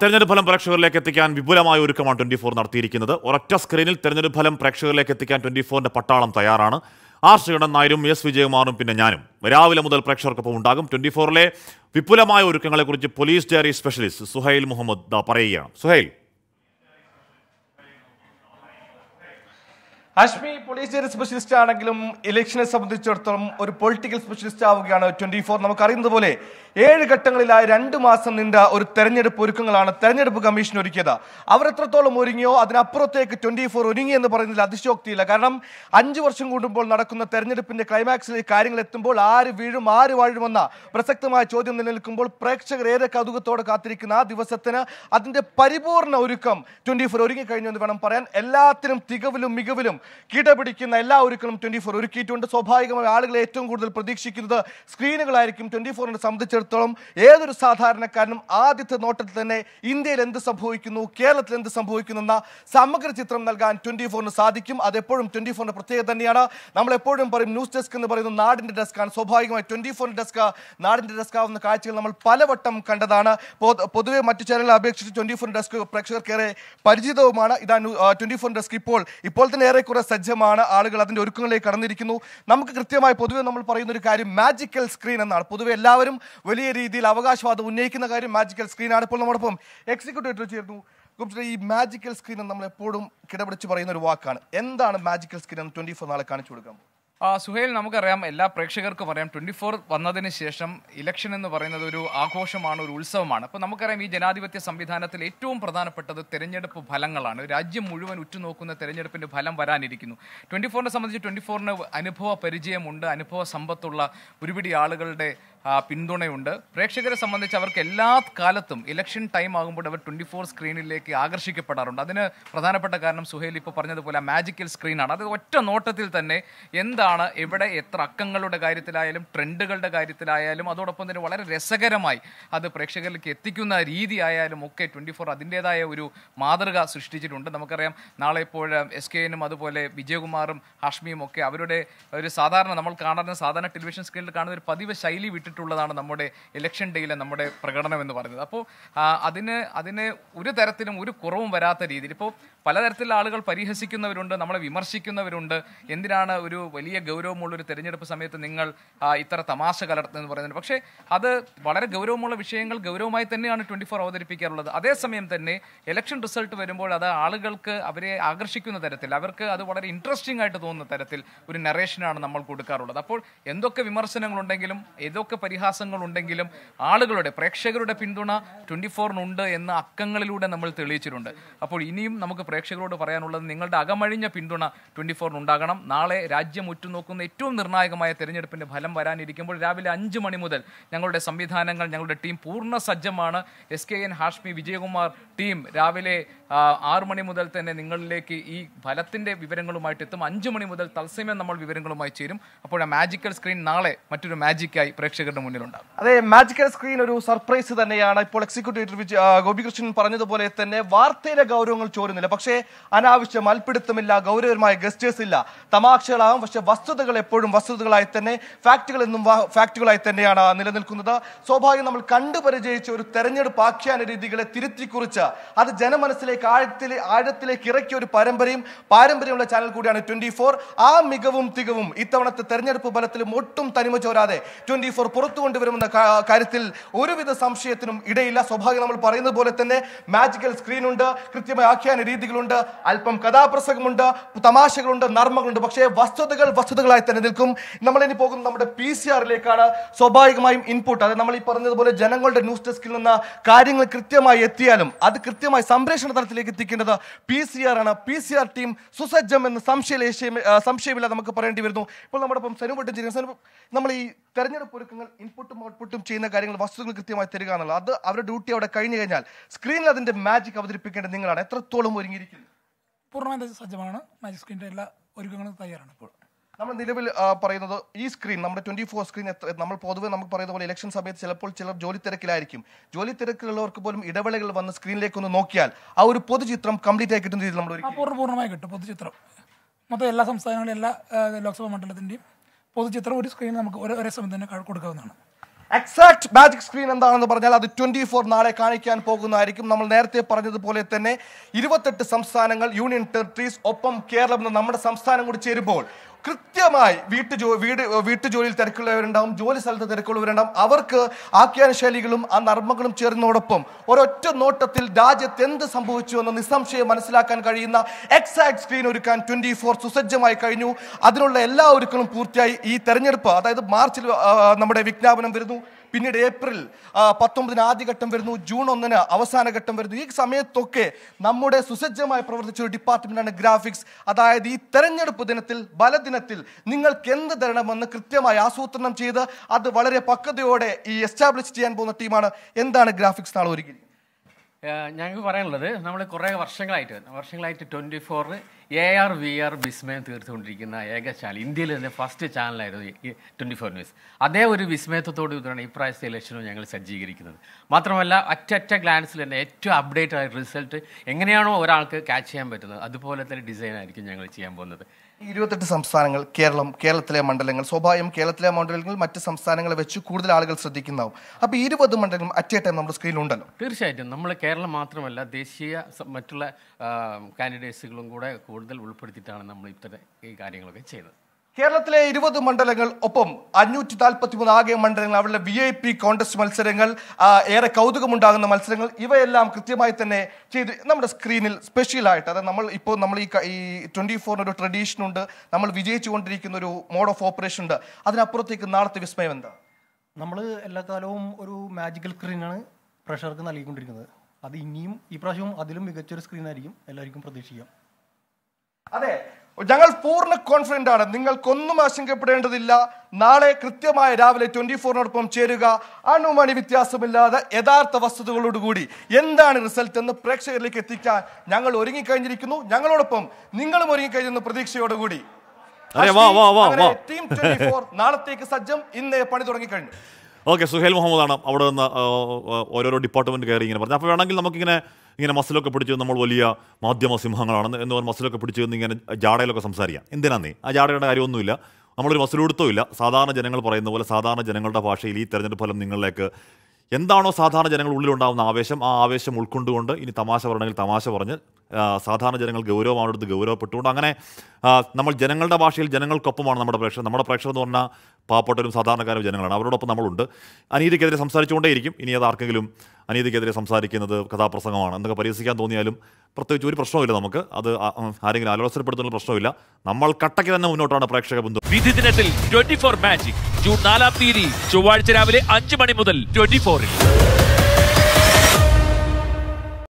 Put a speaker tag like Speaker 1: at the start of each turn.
Speaker 1: തെരഞ്ഞെടുപ്പ് ഫലം പ്രേക്ഷകരിലേക്ക് എത്തിക്കാൻ വിപുലമായ ഒരുക്കമാണ് ട്വന്റി ഫോർ നടത്തിയിരിക്കുന്നത് ഒരൊറ്റ സ്ക്രീനിൽ തെരഞ്ഞെടുപ്പ് ഫലം പ്രേക്ഷകരിലേക്ക് എത്തിക്കാൻ ട്വന്റി ഫോറിന്റെ പട്ടാളം തയ്യാറാണ് ആർ ശ്രീകണ്ഠൻ നായരും എസ് വിജയകുമാറും പിന്നെ ഞാനും രാവിലെ മുതൽ പ്രേക്ഷകർക്കൊപ്പം ഉണ്ടാകും ട്വന്റി ഫോറിലെ വിപുലമായ ഒരുക്കങ്ങളെക്കുറിച്ച് police diary specialist Suhail Muhammad പറയുകയാണ് സുഹൈൽ
Speaker 2: ഹാഷ്മി പൊളിറ്റീഷ്യൽ സ്പെഷ്യലിസ്റ്റ് ആണെങ്കിലും ഇലക്ഷനെ സംബന്ധിച്ചിടത്തോളം ഒരു പൊളിറ്റിക്കൽ സ്പെഷ്യലിസ്റ്റ് ആവുകയാണ് ട്വന്റി ഫോർ അറിയുന്നത് പോലെ ഏഴ് ഘട്ടങ്ങളിലായി രണ്ട് മാസം നീണ്ട ഒരു തെരഞ്ഞെടുപ്പ് ഒരുക്കങ്ങളാണ് തെരഞ്ഞെടുപ്പ് കമ്മീഷൻ ഒരുക്കിയത് അവർ എത്രത്തോളം ഒരുങ്ങിയോ അതിനപ്പുറത്തേക്ക് ട്വന്റി ഫോർ ഒരുങ്ങി എന്ന് പറയുന്നതിൽ അതിശോക്തിയില്ല കാരണം അഞ്ചു വർഷം കൂടുമ്പോൾ നടക്കുന്ന തെരഞ്ഞെടുപ്പിന്റെ ക്ലൈമാക്സിൽ കാര്യങ്ങൾ എത്തുമ്പോൾ ആര് വീഴും ആര് വാഴുമെന്ന പ്രസക്തമായ ചോദ്യം നിലനിൽക്കുമ്പോൾ പ്രേക്ഷകർ ഏറെ കൗതുകത്തോടെ കാത്തിരിക്കുന്ന ആ ദിവസത്തിന് അതിന്റെ പരിപൂർണ ഒരുക്കം ട്വന്റി ഫോർ ഒരുങ്ങിക്കഴിഞ്ഞു എന്ന് വേണം പറയാൻ എല്ലാത്തിനും തികവിലും മികവിലും കിടപിടിക്കുന്ന എല്ലാ ഒരുക്കളും ട്വൻറ്റി ഫോർ ഒരുക്കിയിട്ടുണ്ട് സ്വാഭാവികമായി ആളുകൾ ഏറ്റവും കൂടുതൽ പ്രതീക്ഷിക്കുന്നത് സ്ക്രീനുകളായിരിക്കും ട്വൻറ്റി ഫോറിനെ സംബന്ധിച്ചിടത്തോളം ഏതൊരു സാധാരണക്കാരനും ആദ്യത്തെ നോട്ടത്തിൽ തന്നെ ഇന്ത്യയിൽ എന്ത് സംഭവിക്കുന്നു കേരളത്തിൽ എന്ത് സംഭവിക്കുന്നു എന്ന സമഗ്ര ചിത്രം നൽകാൻ ട്വൻറ്റി ഫോറിന് സാധിക്കും അതെപ്പോഴും ട്വൻറ്റി ഫോറിൻ്റെ പ്രത്യേകത തന്നെയാണ് നമ്മളെപ്പോഴും പറയും ന്യൂസ് ഡെസ്ക് എന്ന് പറയുന്നത് നാടിൻ്റെ ഡെസ്കാണ് സ്വാഭാവികമായി ട്വൻറ്റി ഫോറിൻ്റെ ഡെസ്ക് നാടിൻ്റെ ഡെസ്ക് ആവുന്ന കാഴ്ചകൾ നമ്മൾ പലവട്ടം കണ്ടതാണ് പൊതുവെ മറ്റു ചാനലുകൾ അപേക്ഷിച്ച് ട്വൻറ്റി ഫോർ ഡെസ്ക് പ്രേക്ഷകർക്കേറെ പരിചിതവുമാണ് ഇതാ ട്വൻറ്റി ഫോർ ഡെസ്ക് ഇപ്പോൾ ഇപ്പോൾ തന്നെ ഏറെ ഏറെക്കുറെ സജ്ജമാണ് ആളുകൾ അതിൻ്റെ ഒരുക്കങ്ങളിലേക്ക് കടന്നിരിക്കുന്നു നമുക്ക് കൃത്യമായി പൊതുവെ നമ്മൾ പറയുന്ന ഒരു കാര്യം മാജിക്കൽ സ്ക്രീൻ എന്നാണ് പൊതുവെ എല്ലാവരും വലിയ രീതിയിൽ അവകാശവാദം ഉന്നയിക്കുന്ന കാര്യം മാജിക്കൽ സ്ക്രീനാണ് ഇപ്പോൾ നമ്മളോടൊപ്പം എക്സിക്യൂട്ടീവ് ചേർന്നു ഈ മാജിക്കൽ സ്ക്രീൻ നമ്മൾ എപ്പോഴും കിടപിടിച്ച് പറയുന്ന ഒരു വാക്കാണ് എന്താണ് മാജിക്കൽ സ്ക്രീൻ എന്ന് ട്വൻറ്റി ഫോർ നാളെ കാണിച്ചു കൊടുക്കാം
Speaker 3: സുഹേൽ നമുക്കറിയാം എല്ലാ പ്രേക്ഷകർക്കും അറിയാം ട്വന്റി ഫോർ വന്നതിന് ശേഷം ഇലക്ഷൻ എന്ന് പറയുന്നത് ഒരു ആഘോഷമാണ് ഒരു ഉത്സവമാണ് അപ്പോൾ നമുക്കറിയാം ഈ ജനാധിപത്യ സംവിധാനത്തിൽ ഏറ്റവും പ്രധാനപ്പെട്ടത് തെരഞ്ഞെടുപ്പ് ഫലങ്ങളാണ് രാജ്യം മുഴുവൻ ഉറ്റുനോക്കുന്ന തെരഞ്ഞെടുപ്പിന്റെ ഫലം വരാനിരിക്കുന്നു ട്വന്റി ഫോറിനെ സംബന്ധിച്ച് ട്വന്റി ഫോറിന് അനുഭവ പരിചയമുണ്ട് അനുഭവ സമ്പത്തുള്ള ഒരുപിടി ആളുകളുടെ പിന്തുണയുണ്ട് പ്രേക്ഷകരെ സംബന്ധിച്ച് അവർക്ക് എല്ലാ കാലത്തും ഇലക്ഷൻ ടൈം ആകുമ്പോൾ അവർ ട്വൻറ്റി ഫോർ സ്ക്രീനിലേക്ക് ആകർഷിക്കപ്പെടാറുണ്ട് അതിന് പ്രധാനപ്പെട്ട കാരണം സുഹേൽ ഇപ്പോൾ പറഞ്ഞതുപോലെ മാജിക്കൽ സ്ക്രീനാണ് അത് ഒറ്റ നോട്ടത്തിൽ തന്നെ എന്താണ് എവിടെ എത്ര അക്കങ്ങളുടെ കാര്യത്തിലായാലും ട്രെൻഡുകളുടെ കാര്യത്തിലായാലും അതോടൊപ്പം തന്നെ വളരെ രസകരമായി അത് പ്രേക്ഷകരിലേക്ക് എത്തിക്കുന്ന രീതി ആയാലും ഒക്കെ ട്വൻറ്റി ഫോർ അതിൻ്റേതായ ഒരു മാതൃക സൃഷ്ടിച്ചിട്ടുണ്ട് നമുക്കറിയാം നാളെ ഇപ്പോൾ എസ് കെ എനും അതുപോലെ വിജയകുമാറും ഹാഷ്മിയും ഒക്കെ അവരുടെ ഒരു സാധാരണ നമ്മൾ കാണുന്ന സാധാരണ ടെലിവിഷൻ സ്ക്രീനിൽ കാണുന്ന ഒരു പതിവ് ശൈലി വിട്ടിട്ട് ആവശ്യപ്പെട്ടുള്ളതാണ് നമ്മുടെ ഇലക്ഷൻ ഡേയിലെ നമ്മുടെ പ്രകടനം എന്ന് പറയുന്നത് അപ്പോൾ അതിന് അതിന് ഒരു തരത്തിലും ഒരു കുറവും വരാത്ത രീതിയിൽ ഇപ്പോൾ പലതരത്തിലുള്ള ആളുകൾ പരിഹസിക്കുന്നവരുണ്ട് നമ്മളെ വിമർശിക്കുന്നവരുണ്ട് എന്തിനാണ് ഒരു വലിയ ഗൗരവമുള്ള ഒരു തെരഞ്ഞെടുപ്പ് സമയത്ത് നിങ്ങൾ ഇത്ര തമാശ കലർത്തുന്നത് പറയുന്നത് പക്ഷേ അത് വളരെ ഗൗരവമുള്ള വിഷയങ്ങൾ ഗൗരവമായി തന്നെയാണ് ട്വൻറ്റി ഫോർ അവതരിപ്പിക്കാറുള്ളത് അതേസമയം തന്നെ ഇലക്ഷൻ റിസൾട്ട് വരുമ്പോൾ അത് ആളുകൾക്ക് അവരെ ആകർഷിക്കുന്ന തരത്തിൽ അവർക്ക് അത് വളരെ ഇൻട്രസ്റ്റിംഗ് ആയിട്ട് തോന്നുന്ന തരത്തിൽ ഒരു നറേഷനാണ് നമ്മൾ കൊടുക്കാറുള്ളത് അപ്പോൾ എന്തൊക്കെ വിമർശനങ്ങളുണ്ടെങ്കിലും ഏതൊക്കെ പരിഹാസങ്ങളുണ്ടെങ്കിലും ആളുകളുടെ പ്രേക്ഷകരുടെ പിന്തുണ ട്വൻറ്റി ഫോറിനുണ്ട് എന്ന് അക്കങ്ങളിലൂടെ നമ്മൾ തെളിയിച്ചിട്ടുണ്ട് അപ്പോൾ ഇനിയും നമുക്ക് പ്രേക്ഷകരോട് പറയാനുള്ളത് നിങ്ങളുടെ അകമഴിഞ്ഞ പിന്തുണ ട്വൻറ്റി ഫോറിനുണ്ടാകണം നാളെ രാജ്യം ഉറ്റുനോക്കുന്ന ഏറ്റവും നിർണായകമായ തെരഞ്ഞെടുപ്പിൻ്റെ ഫലം വരാനിരിക്കുമ്പോൾ രാവിലെ അഞ്ച് മണി മുതൽ ഞങ്ങളുടെ സംവിധാനങ്ങൾ ഞങ്ങളുടെ ടീം പൂർണ്ണ സജ്ജമാണ് S K N Hashmi Vijayakumar team രാവിലെ ആറ് മണി മുതൽ തന്നെ നിങ്ങളിലേക്ക് ഈ ഫലത്തിൻ്റെ വിവരങ്ങളുമായിട്ട് എത്തും അഞ്ച് മണി മുതൽ തത്സമയം നമ്മൾ വിവരങ്ങളുമായി ചേരും അപ്പോൾ ആ മാജിക്കൽ സ്ക്രീൻ നാളെ മറ്റൊരു മാജിക്കായി പ്രേക്ഷകർ പ്രേക്ഷകരുടെ മുന്നിലുണ്ടാകും
Speaker 2: അതെ മാജിക്കൽ സ്ക്രീൻ ഒരു സർപ്രൈസ് തന്നെയാണ് ഇപ്പോൾ എക്സിക്യൂട്ടീവ് ഗോപികൃഷ്ണൻ പറഞ്ഞതുപോലെ തന്നെ വാർത്തയിലെ ഗൗരവങ്ങൾ ചോരുന്നില്ല പക്ഷേ അനാവശ്യം അൽപ്പിടുത്തമില്ല ഗൗരവമായ ഗസ്റ്റേഴ്സ് ഇല്ല തമാശകളാകും പക്ഷേ വസ്തുതകൾ എപ്പോഴും വസ്തുതകളായി തന്നെ ഫാക്റ്റുകൾ എന്നും ഫാക്റ്റുകളായി തന്നെയാണ് നിലനിൽക്കുന്നത് സ്വാഭാവികം നമ്മൾ കണ്ടുപരിചയിച്ച ഒരു തെരഞ്ഞെടുപ്പ് ആഖ്യാന രീതികളെ തിരുത്തിക്കുറിച്ച് അത് ജനമനസ്സിലേക്ക് ആഴത്തിൽ ആഴത്തിലേക്ക് ഇറക്കിയ ഒരു പരമ്പരയും പാരമ്പര്യമുള്ള ചാനൽ കൂടിയാണ് ട്വന്റി ആ മികവും തികവും ഇത്തവണത്തെ തെരഞ്ഞെടുപ്പ് ഫലത്തിലും ഒട്ടും തനിമ ചോരാതെ ട്വന്റി ഫോർ പുറത്തു കൊണ്ടുവരുമെന്ന കാര്യത്തിൽ ഒരുവിധ സംശയത്തിനും ഇടയില്ല സ്വാഭാവികം നമ്മൾ പറയുന്നത് പോലെ തന്നെ മാജിക്കൽ സ്ക്രീനുണ്ട് കൃത്യമായ ആഖ്യാന രീതികളുണ്ട് അല്പം കഥാപ്രസംഗമുണ്ട് തമാശകളുണ്ട് നർമ്മങ്ങളുണ്ട് പക്ഷേ വസ്തുതകൾ വസ്തുതകളായി തന്നെ നിൽക്കും നമ്മളിനി പോകുന്നത് നമ്മുടെ പി സി ആറിലേക്കാണ് സ്വാഭാവികമായും ഇൻപുട്ട് അത് നമ്മൾ ഈ പറഞ്ഞതുപോലെ ജനങ്ങളുടെ ന്യൂസ് ഡെസ്കിൽ നിന്ന് കാര്യങ്ങൾ കൃത്യമായി എത്തിയാലും അത് കൃത്യമായി സംപ്രേഷണ തലത്തിലേക്ക് എത്തിക്കേണ്ടത് പി സി ആർ ആണ് പി സി ആർ ടീം സുസജ്ജം എന്ന് സംശയ സംശയമില്ല നമുക്ക് പറയേണ്ടി വരുന്നു ഇപ്പോൾ നമ്മുടെ ഇപ്പം സനുപട്ടം ചെയ്യുന്ന നമ്മൾ ഈ തെരഞ്ഞെടുപ്പ് ഒരുക്കങ്ങൾ ഇൻപുട്ടും ഔട്ട്പുട്ടും ചെയ്യുന്ന കാര്യങ്ങൾ വസ്തുക്കൾ കൃത്യമായി തരിക എന്നുള്ളത് അത് അവരുടെ ഡ്യൂട്ടി അവിടെ കഴിഞ്ഞു കഴിഞ്ഞാൽ സ്ക്രീനിൽ അതിന്റെ മാജിക് അവതരിപ്പിക്കേണ്ടത് നിങ്ങളാണ് എത്രത്തോളം ഒരുങ്ങിയിരിക്കുന്നത് പൂർണ്ണമായും സജ്ജമാണ് മാജിക് സ്ക്രീനിന്റെ
Speaker 3: എല്ലാ ഒരുക്കങ്ങളും തയ്യാറാണ് ഇപ്പോൾ
Speaker 2: നമ്മൾ നിലവിൽ പറയുന്നത് ഈ സ്ക്രീൻ നമ്മുടെ ട്വന്റി ഫോർ സ്ക്രീൻ നമ്മൾ പൊതുവെ നമുക്ക് പറയുന്ന പോലെ ഇലക്ഷൻ സമയത്ത് ചിലപ്പോൾ ചിലർ ജോലി തിരക്കിലായിരിക്കും ജോലി തിരക്കിലുള്ളവർക്ക് പോലും ഇടവേളകൾ വന്ന് സ്ക്രീനിലേക്ക് ഒന്ന് നോക്കിയാൽ ആ ഒരു പൊതുചിത്രം കംപ്ലീറ്റ് ആയി കിട്ടുന്ന രീതിയിൽ നമ്മൾ പൂർണ്ണമായി കിട്ടും പൊതുചിത്രം
Speaker 3: മൊത്തം എല്ലാ സംസ്ഥാനങ്ങളിലും എല്ലാ ലോക്സഭാ മണ്ഡലത്തിന്റെയും പൊതുചിത്രം ഒരു സ്ക്രീൻ നമുക്ക് ഒരേ സമയം തന്നെ
Speaker 2: കൊടുക്കാവുന്നതാണ് എക്സാക്ട് മാജിക് സ്ക്രീൻ എന്താണെന്ന് പറഞ്ഞാൽ അത് ട്വന്റി ഫോർ നാളെ കാണിക്കാൻ പോകുന്നതായിരിക്കും നമ്മൾ നേരത്തെ പറഞ്ഞതുപോലെ തന്നെ ഇരുപത്തെട്ട് സംസ്ഥാനങ്ങൾ യൂണിയൻ ടെറിട്ടറീസ് ഒപ്പം കേരളം എന്ന നമ്മുടെ സംസ്ഥാനം കൂടി ചേരുമ്പോൾ കൃത്യമായി വീട്ടു ജോ വീട് വീട്ടു ജോലിയിൽ തിരക്കുള്ളവരുണ്ടാവും ജോലി സ്ഥലത്ത് തിരക്കുള്ളവരുണ്ടാവും അവർക്ക് ആഖ്യാന ശൈലികളും ആ നർമ്മങ്ങളും ചേർന്നതോടൊപ്പം ഒരൊറ്റ നോട്ടത്തിൽ രാജ്യത്ത് എന്ത് സംഭവിച്ചു എന്ന് നിസ്സംശയം മനസ്സിലാക്കാൻ കഴിയുന്ന എക്സാക്ട് സ്ക്രീൻ ഒരുക്കാൻ ട്വൻറ്റി ഫോർ സുസജ്ജമായി കഴിഞ്ഞു അതിനുള്ള എല്ലാ ഒരുക്കളും പൂർത്തിയായി ഈ തെരഞ്ഞെടുപ്പ് അതായത് മാർച്ചിൽ നമ്മുടെ വിജ്ഞാപനം വരുന്നു പിന്നീട് ഏപ്രിൽ പത്തൊമ്പതിന് ആദ്യഘട്ടം വരുന്നു ജൂൺ ഒന്നിന് അവസാന ഘട്ടം വരുന്നു ഈ സമയത്തൊക്കെ നമ്മുടെ സുസജ്ജമായി പ്രവർത്തിച്ച ഒരു ഡിപ്പാർട്ട്മെൻറ്റാണ് ഗ്രാഫിക്സ് അതായത് ഈ തെരഞ്ഞെടുപ്പ് ദിനത്തിൽ ബലദിനത്തിൽ നിങ്ങൾക്ക് എന്ത് തരണമെന്ന് കൃത്യമായി ആസൂത്രണം ചെയ്ത് അത് വളരെ പക്വതയോടെ ഈ എസ്റ്റാബ്ലിഷ് ചെയ്യാൻ പോകുന്ന ടീമാണ് എന്താണ് ഗ്രാഫിക്സ് നാളെ ഒരുക്കി
Speaker 3: ഞങ്ങൾക്ക് പറയാനുള്ളത് നമ്മൾ കുറേ വർഷങ്ങളായിട്ട് വർഷങ്ങളായിട്ട് twenty four A R V R വിസ്മയം തീർത്തുകൊണ്ടിരിക്കുന്ന ഏക ചാനൽ ഇന്ത്യയിൽ തന്നെ ഫസ്റ്റ് ചാനലായിരുന്നു ഈ ട്വൻറ്റി ഫോർ ന്യൂസ് അതേ ഒരു വിസ്മയത്തോടു കൂടിയാണ് പ്രാവശ്യത്തെ ഇലക്ഷനും ഞങ്ങൾ സജ്ജീകരിക്കുന്നത് മാത്രമല്ല അറ്ററ്റ ഗ്ലാൻസിൽ തന്നെ ഏറ്റവും അപ്ഡേറ്റ് ആയ റിസൾട്ട് എങ്ങനെയാണോ ഒരാൾക്ക് ക്യാച്ച് ചെയ്യാൻ പറ്റുന്നത് അതുപോലെ തന്നെ ഡിസൈൻ ആയിരിക്കും ഞങ്ങൾ ചെയ്യാൻ
Speaker 2: പോകുന്നത് ഇരുപത്തെട്ട് സംസ്ഥാനങ്ങൾ കേരളം കേരളത്തിലെ മണ്ഡലങ്ങൾ സ്വാഭാവികം കേരളത്തിലെ മണ്ഡലങ്ങൾ മറ്റ് സംസ്ഥാനങ്ങളെ വെച്ച് കൂടുതൽ ആളുകൾ ശ്രദ്ധിക്കുന്നതാവും അപ്പോൾ ഇരുപത് മണ്ഡലങ്ങൾ അറ്റ് എ ടൈം നമ്മുടെ സ്ക്രീനിൽ ഉണ്ടല്ലോ
Speaker 3: തീർച്ചയായിട്ടും നമ്മൾ കേരളം മാത്രമല്ല ദേശീയ മറ്റുള്ള കാൻഡിഡേറ്റ്സുകളും കൂടെ കൂടുതൽ ഉൾപ്പെടുത്തിയിട്ടാണ് നമ്മൾ ഇത്തരം ഈ കാര്യങ്ങളൊക്കെ ചെയ്തത്
Speaker 2: കേരളത്തിലെ ഇരുപത് മണ്ഡലങ്ങൾ ഒപ്പം അഞ്ഞൂറ്റി മൂന്ന് ആകെ മണ്ഡലങ്ങൾ അവരുടെ വി ഐ പി കോൺടസ്റ്റ് മത്സരങ്ങൾ ഏറെ കൗതുകമുണ്ടാകുന്ന മത്സരങ്ങൾ ഇവയെല്ലാം കൃത്യമായി തന്നെ ചെയ്ത് നമ്മുടെ സ്ക്രീനിൽ സ്പെഷ്യലായിട്ട് അതായത് നമ്മൾ ഇപ്പോൾ നമ്മൾ ഈ ഈ ട്വൻറ്റി ഫോറിനൊരു ട്രഡീഷനുണ്ട് നമ്മൾ വിജയിച്ചു കൊണ്ടിരിക്കുന്ന ഒരു മോഡ് ഓഫ് ഓപ്പറേഷൻ ഉണ്ട് അതിനപ്പുറത്തേക്ക് നാളത്തെ വിസ്മയം എന്താ നമ്മൾ എല്ലാ കാലവും ഒരു മാജിക്കൽ സ്ക്രീനാണ് പ്രഷർക്ക് നൽകിക്കൊണ്ടിരിക്കുന്നത് അത് ഇനിയും ഈ പ്രാവശ്യവും അതിലും മികച്ചൊരു സ്ക്രീനായിരിക്കും എല്ലാവർക്കും പ്രതീക്ഷിക്കാം അതെ ഞങ്ങൾ പൂർണ്ണ കോൺഫിഡൻ്റ് ആണ് നിങ്ങൾക്കൊന്നും ആശങ്കപ്പെടേണ്ടതില്ല നാളെ കൃത്യമായ രാവിലെ ട്വൻറ്റി ഫോറിനോടൊപ്പം ചേരുക അണുമണി വ്യത്യാസമില്ലാതെ യഥാർത്ഥ വസ്തുതകളോടുകൂടി എന്താണ് റിസൾട്ട് എന്ന് പ്രേക്ഷകരിലേക്ക് എത്തിക്കാൻ ഞങ്ങൾ ഒരുങ്ങിക്കഴിഞ്ഞിരിക്കുന്നു ഞങ്ങളോടൊപ്പം നിങ്ങളും ഒരുങ്ങിക്കഴിഞ്ഞെന്ന പ്രതീക്ഷയോടുകൂടി ടീം നാളത്തേക്ക് സജ്ജം ഇന്ന് പണി തുടങ്ങി
Speaker 1: ഓക്കെ സുഹേൽ മുഹമ്മദാണ് അവിടെ നിന്ന് ഓരോരോ ഡിപ്പാർട്ട്മെന്റ് കയറി ഇങ്ങനെ പറഞ്ഞു അപ്പോൾ വേണമെങ്കിൽ നമുക്കിങ്ങനെ ഇങ്ങനെ മസിലൊക്കെ പിടിച്ച് നമ്മൾ വലിയ മാധ്യമ സിംഹങ്ങളാണ് എന്ന് പറഞ്ഞ മസിലൊക്കെ പിടിച്ച് നിന്ന് ഇങ്ങനെ ജാടയിലൊക്കെ സംസാരിക്കാം എന്തിനാന്നേ ആ ജാടയുടെ കാര്യമൊന്നുമില്ല നമ്മളൊരു ഇല്ല സാധാരണ ജനങ്ങൾ പറയുന്ന പോലെ സാധാരണ ജനങ്ങളുടെ ഭാഷയിൽ ഈ തെരഞ്ഞെടുപ്പ് ഫലം നിങ്ങളിലേക്ക് എന്താണോ സാധാരണ ജനങ്ങൾ ഉള്ളിലുണ്ടാകുന്ന ആവേശം ആ ആവേശം ഉൾക്കൊണ്ടുകൊണ്ട് ഇനി തമാശ പറഞ്ഞെങ്കിൽ തമാശ പറഞ്ഞ് സാധാരണ ജനങ്ങൾ ഗൗരവമാണെടുത്ത് ഗൗരവപ്പെട്ടുകൊണ്ട് അങ്ങനെ നമ്മൾ ജനങ്ങളുടെ ഭാഷയിൽ ജനങ്ങൾക്കൊപ്പമാണ് നമ്മുടെ പ്രേക്ഷകർ നമ്മുടെ പ്രേക്ഷകർ എന്ന് പറഞ്ഞാൽ പാവപ്പെട്ടവരും സാധാരണക്കാരും ജനങ്ങളാണ് അവരോടൊപ്പം നമ്മളുണ്ട് അനീതിക്കെതിരെ സംസാരിച്ചുകൊണ്ടേയിരിക്കും ഇനി അത് ആർക്കെങ്കിലും അനീതിക്കെതിരെ സംസാരിക്കുന്നത് കഥാപ്രസംഗമാണ് എന്തൊക്കെ പരിഹസിക്കാൻ തോന്നിയാലും പ്രത്യേകിച്ച് ഒരു പ്രശ്നവുമില്ല നമുക്ക് അത് ആരെങ്കിലും ആലോചനപ്പെടുത്തുന്ന പ്രശ്നമില്ല നമ്മൾ കട്ടയ്ക്ക് തന്നെ മുന്നോട്ടാണ് പ്രേക്ഷക ബന്ധു വിധി ദിനത്തിൽ ട്വന്റി ഫോർ മാജിക് ജൂൺ നാലാം തീയതി
Speaker 2: ചൊവ്വാഴ്ച രാവിലെ അഞ്ച് മണി മുതൽ ട്വന്റി ഫോറിൽ